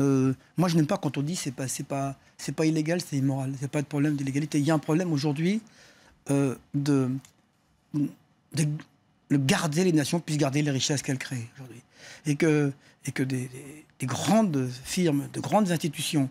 Euh, moi, je n'aime pas quand on dit c'est pas c'est pas c'est illégal, c'est immoral. C'est pas de problème d'illégalité. Il y a un problème aujourd'hui euh, de, garder les nations puissent garder les richesses qu'elles créent aujourd'hui et que des, des, grandes firmes, de grandes institutions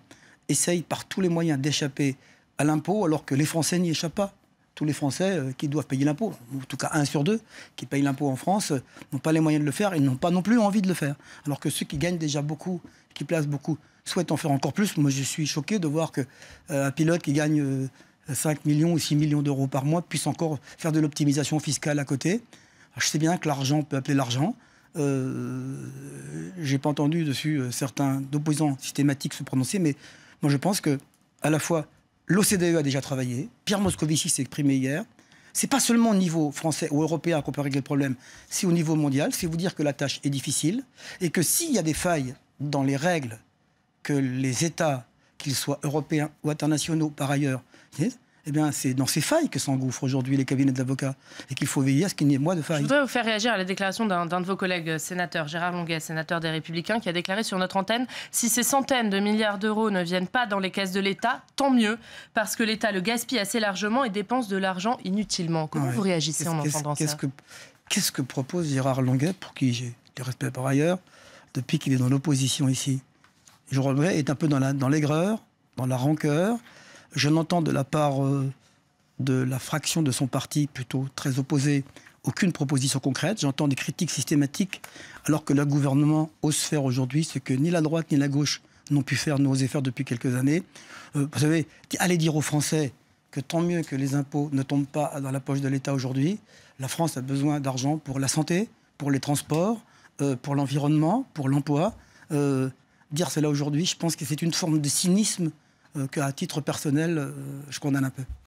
essayent par tous les moyens d'échapper à l'impôt alors que les Français n'y échappent pas tous les Français euh, qui doivent payer l'impôt, en tout cas un sur deux qui payent l'impôt en France, euh, n'ont pas les moyens de le faire et n'ont pas non plus envie de le faire. Alors que ceux qui gagnent déjà beaucoup, qui placent beaucoup, souhaitent en faire encore plus. Moi, je suis choqué de voir qu'un euh, pilote qui gagne 5 millions ou 6 millions d'euros par mois puisse encore faire de l'optimisation fiscale à côté. je sais bien que l'argent peut appeler l'argent. Je J'ai pas entendu dessus certains opposants systématiques se prononcer, mais moi je pense que à la fois L'OCDE a déjà travaillé. Pierre Moscovici s'est exprimé hier. C'est pas seulement au niveau français ou européen qu'on peut régler le problème, c'est au niveau mondial. C'est vous dire que la tâche est difficile et que s'il y a des failles dans les règles que les États, qu'ils soient européens ou internationaux par ailleurs, eh bien, c'est dans ces failles que s'engouffrent aujourd'hui les cabinets d'avocats et qu'il faut veiller à ce qu'il n'y ait moins de failles. Je voudrais vous faire réagir à la déclaration d'un de vos collègues euh, sénateurs, Gérard Longuet, sénateur des Républicains, qui a déclaré sur notre antenne si ces centaines de milliards d'euros ne viennent pas dans les caisses de l'État, tant mieux, parce que l'État le gaspille assez largement et dépense de l'argent inutilement. Comment vous réagissez en entendant ça Qu'est-ce que propose Gérard Longuet, pour qui j'ai du respect par ailleurs, depuis qu'il est dans l'opposition ici Je regrette, est un peu dans l'aigreur, dans, dans la rancœur je n'entends de la part euh, de la fraction de son parti plutôt très opposée aucune proposition concrète. J'entends des critiques systématiques alors que le gouvernement ose faire aujourd'hui ce que ni la droite ni la gauche n'ont pu faire, n'ont faire depuis quelques années. Euh, vous savez, allez dire aux Français que tant mieux que les impôts ne tombent pas dans la poche de l'État aujourd'hui. La France a besoin d'argent pour la santé, pour les transports, euh, pour l'environnement, pour l'emploi. dire cela aujourd'hui, je pense que c'est une forme de cynisme euh, qu'à titre personnel, euh, je condamne un peu.